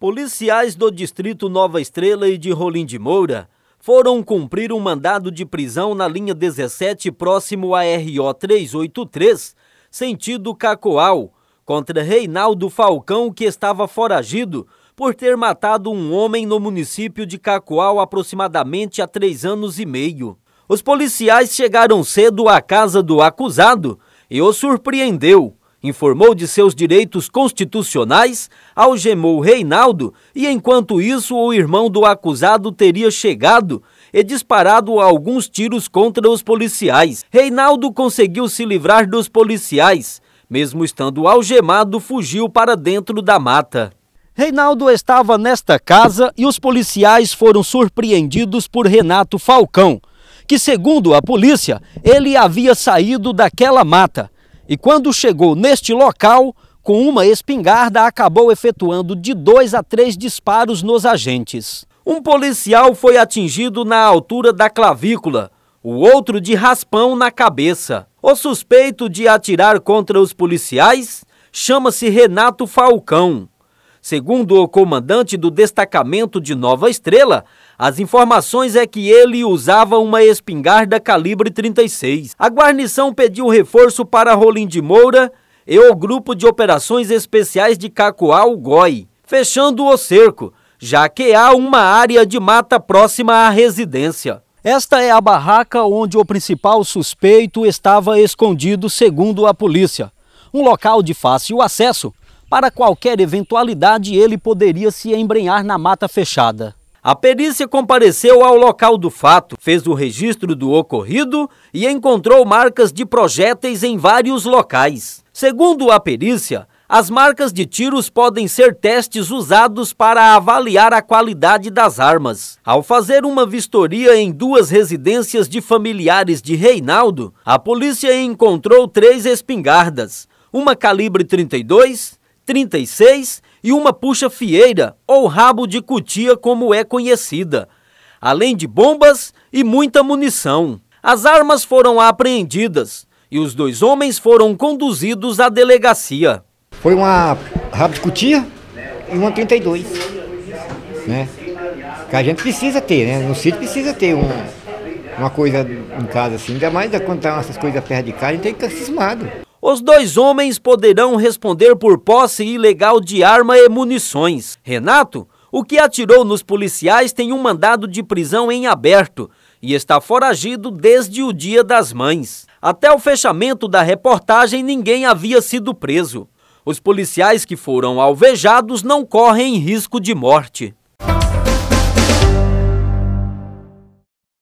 Policiais do Distrito Nova Estrela e de Rolim de Moura foram cumprir um mandado de prisão na linha 17 próximo à RO 383, sentido Cacoal, contra Reinaldo Falcão, que estava foragido por ter matado um homem no município de Cacoal aproximadamente há três anos e meio. Os policiais chegaram cedo à casa do acusado e o surpreendeu informou de seus direitos constitucionais, algemou Reinaldo e, enquanto isso, o irmão do acusado teria chegado e disparado alguns tiros contra os policiais. Reinaldo conseguiu se livrar dos policiais. Mesmo estando algemado, fugiu para dentro da mata. Reinaldo estava nesta casa e os policiais foram surpreendidos por Renato Falcão, que, segundo a polícia, ele havia saído daquela mata e quando chegou neste local, com uma espingarda acabou efetuando de dois a três disparos nos agentes. Um policial foi atingido na altura da clavícula, o outro de raspão na cabeça. O suspeito de atirar contra os policiais chama-se Renato Falcão. Segundo o comandante do destacamento de Nova Estrela, as informações é que ele usava uma espingarda calibre 36. A guarnição pediu reforço para Rolim de Moura e o grupo de operações especiais de Cacoal Goi, fechando o cerco, já que há uma área de mata próxima à residência. Esta é a barraca onde o principal suspeito estava escondido, segundo a polícia. Um local de fácil acesso para qualquer eventualidade, ele poderia se embrenhar na mata fechada. A perícia compareceu ao local do fato, fez o registro do ocorrido e encontrou marcas de projéteis em vários locais. Segundo a perícia, as marcas de tiros podem ser testes usados para avaliar a qualidade das armas. Ao fazer uma vistoria em duas residências de familiares de Reinaldo, a polícia encontrou três espingardas, uma calibre 32, 36 e uma puxa-fieira ou rabo de cutia, como é conhecida, além de bombas e muita munição. As armas foram apreendidas e os dois homens foram conduzidos à delegacia. Foi uma rabo de cutia e uma 32, né? Que a gente precisa ter, né? No sítio precisa ter um, uma coisa em casa assim, ainda mais quando tá essas coisas perto de casa, a gente tem que ficar cismado. Os dois homens poderão responder por posse ilegal de arma e munições. Renato, o que atirou nos policiais, tem um mandado de prisão em aberto e está foragido desde o Dia das Mães. Até o fechamento da reportagem, ninguém havia sido preso. Os policiais que foram alvejados não correm risco de morte.